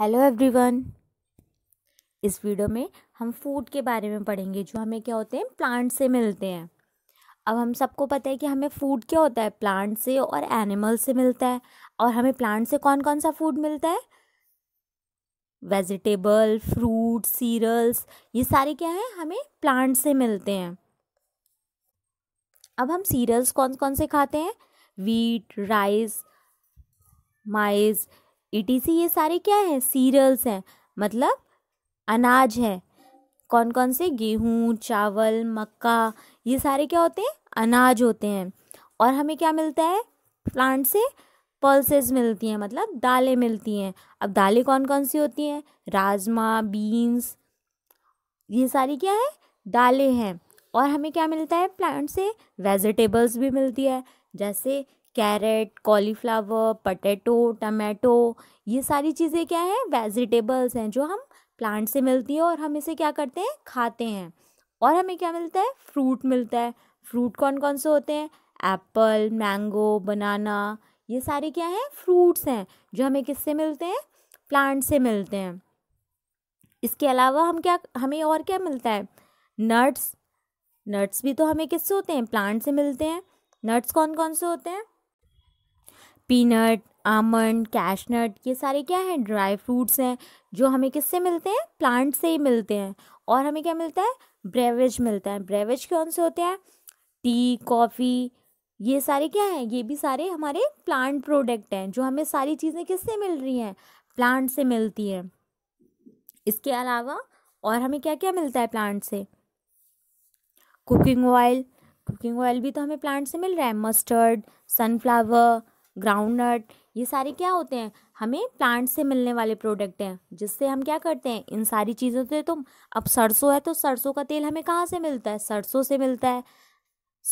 hello everyone इस video में हम फूड के बारे में पढ़ेंगे जो हमें क्या होते हैं प्लांट से मिलते हैं अब हम सबको पता है कि हमें फूड क्या होता है प्लांट से और एनिमल से मिलता है और हमें प्लांट से कौन कौन सा फूड मिलता है वेजिटेबल फ्रूट सीरल्स ये सारे क्या हैं हमें प्लांट से मिलते हैं अब हम सीरियल्स कौन कौन से खाते हैं wheat rice maize etc e ये सारे क्या है सीरियल्स हैं मतलब अनाज है कौन कौन से गेहूँ चावल मक्का ये सारे क्या होते हैं अनाज होते हैं और हमें क्या मिलता है प्लांट से पल्सेस मिलती हैं मतलब दालें मिलती हैं अब दालें कौन कौन सी होती हैं राजमा बीन्स ये सारी क्या है दालें हैं और हमें क्या मिलता है प्लांट से वेजिटेबल्स भी मिलती है जैसे कैरेट कॉलीफ्लावर पटेटो टमाटो ये सारी चीज़ें क्या हैं वेजिटेबल्स हैं जो हम प्लांट से मिलती हैं और हम इसे क्या करते हैं खाते हैं और हमें क्या मिलता है फ्रूट मिलता है फ्रूट कौन कौन से होते हैं एप्पल मैंगो बनाना ये सारे क्या हैं फ्रूट्स हैं जो हमें किससे मिलते हैं प्लांट से मिलते हैं इसके अलावा हम क्या हमें और क्या मिलता है नट्स नट्स भी तो हमें किससे होते हैं प्लांट से मिलते हैं नट्स कौन कौन से होते हैं पीनट आमंड कैशनट ये सारे क्या हैं ड्राई फ्रूट्स हैं जो हमें किससे मिलते हैं प्लांट से ही मिलते हैं और हमें क्या मिलता है ब्रेवेज मिलता है ब्रेवेज कौन से होते हैं टी कॉफ़ी ये सारे क्या हैं ये भी सारे हमारे प्लांट प्रोडक्ट हैं जो हमें सारी चीज़ें किससे मिल रही हैं प्लांट से मिलती हैं इसके अलावा और हमें क्या क्या मिलता है प्लांट से कुकिंग ऑयल कुकिंग ऑयल भी तो हमें प्लांट से मिल रहा है मस्टर्ड सनफ्लावर ग्राउंड नट ये सारे क्या होते हैं हमें प्लांट से मिलने वाले प्रोडक्ट हैं जिससे हम क्या करते हैं इन सारी चीज़ों से तो अब सरसों है तो सरसों का तेल हमें कहाँ से मिलता है सरसों से मिलता है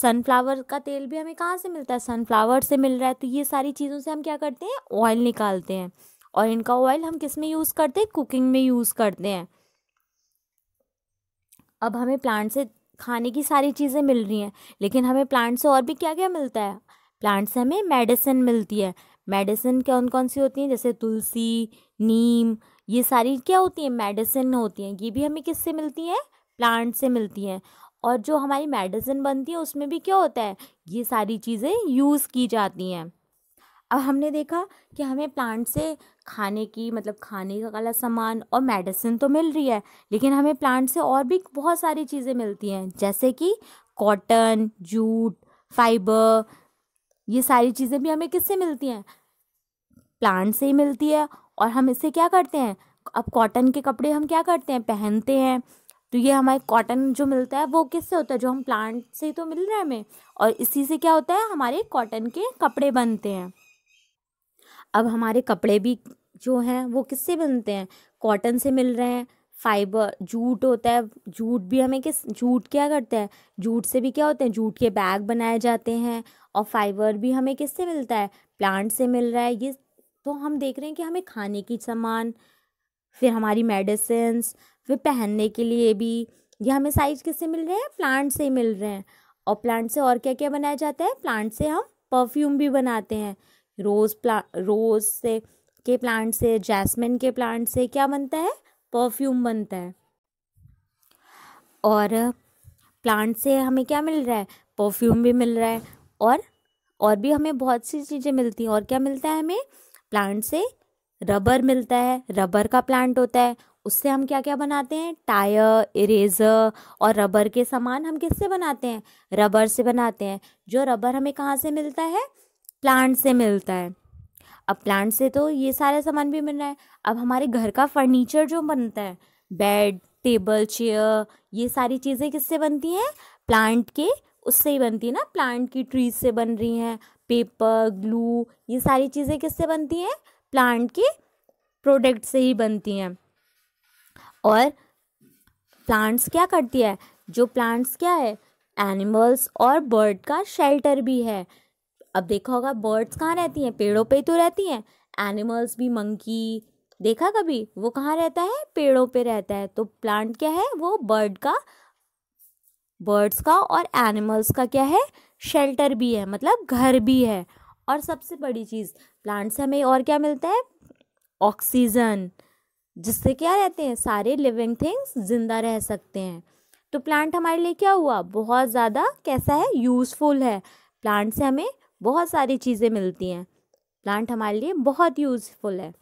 सनफ्लावर का तेल भी हमें कहाँ से मिलता है सनफ्लावर से मिल रहा है तो ये सारी चीज़ों से हम क्या करते हैं ऑयल निकालते हैं और इनका ऑयल हम किस में यूज़ करते हैं कुकिंग में यूज़ करते हैं अब हमें प्लांट से खाने की सारी चीज़ें मिल रही हैं लेकिन हमें प्लांट से और भी क्या क्या मिलता है प्लांट से हमें मेडिसिन मिलती है मेडिसिन कौन कौन सी होती हैं जैसे तुलसी नीम ये सारी क्या होती हैं मेडिसिन होती हैं ये भी हमें किससे मिलती हैं प्लांट से मिलती हैं और जो हमारी मेडिसिन बनती है उसमें भी क्या होता है ये सारी चीज़ें यूज़ की जाती हैं अब हमने देखा कि हमें प्लांट से खाने की मतलब खाने का वाला सामान और मेडिसिन तो मिल रही है लेकिन हमें प्लांट से और भी बहुत सारी चीज़ें मिलती हैं जैसे कि कॉटन जूट फाइबर ये सारी चीज़ें भी हमें किससे मिलती हैं प्लांट से ही मिलती है और हम इससे क्या करते हैं अब कॉटन के कपड़े हम क्या करते हैं पहनते हैं तो ये हमारे कॉटन जो मिलता है वो किससे होता है जो हम प्लांट से ही तो मिल रहा है हमें और इसी से क्या होता है हमारे कॉटन के कपड़े बनते हैं अब हमारे कपड़े भी जो हैं वो किससे बनते हैं कॉटन से मिल रहे हैं फाइबर जूट होता है जूट भी हमें किस जूट क्या करते हैं जूट से भी क्या होते हैं जूट के बैग बनाए जाते हैं और फाइबर भी हमें किससे मिलता है प्लांट से मिल रहा है ये तो हम देख रहे हैं कि हमें खाने की सामान फिर हमारी मेडिसिन फिर पहनने के लिए भी ये हमें साइज किससे मिल रहे हैं प्लांट से ही मिल रहे हैं और प्लांट से और क्या क्या बनाया जाता है प्लांट से हम परफ्यूम भी बनाते हैं रोज़ प्ला रोज़ से के प्लांट से जैस्मिन के प्लांट से क्या बनता है परफ्यूम बनता है और प्लांट से हमें क्या मिल रहा है परफ्यूम भी मिल रहा है और और भी हमें बहुत सी चीज़ें मिलती हैं और क्या मिलता है हमें प्लांट से रबर मिलता है रबर का प्लांट होता है उससे हम क्या क्या बनाते हैं टायर इरेजर और रबर के सामान हम किससे बनाते हैं रबर से बनाते हैं जो रबर हमें कहाँ से मिलता है प्लांट से मिलता है अब प्लांट से तो ये सारा सामान भी मिल रहा है अब हमारे घर का फर्नीचर जो बनता है बेड टेबल चेयर ये सारी चीज़ें किससे बनती हैं प्लांट के उससे ही बनती है ना प्लांट की ट्रीज से बन रही हैं पेपर ग्लू ये सारी चीज़ें किससे बनती हैं प्लांट के प्रोडक्ट से ही बनती हैं और प्लांट्स क्या करती है जो प्लांट्स क्या है एनिमल्स और बर्ड का शेल्टर भी है अब देखा होगा बर्ड्स कहाँ रहती हैं पेड़ों पे ही तो रहती हैं एनिमल्स भी मंकी देखा कभी वो कहाँ रहता है पेड़ों पे रहता है तो प्लांट क्या है वो बर्ड का बर्ड्स का और एनिमल्स का क्या है शेल्टर भी है मतलब घर भी है और सबसे बड़ी चीज़ प्लांट से हमें और क्या मिलता है ऑक्सीजन जिससे क्या रहते हैं सारे लिविंग थिंग्स जिंदा रह सकते हैं तो प्लांट हमारे लिए क्या हुआ बहुत ज़्यादा कैसा है यूज़फुल है प्लांट से हमें बहुत सारी चीज़ें मिलती हैं प्लांट हमारे लिए बहुत यूज़फुल है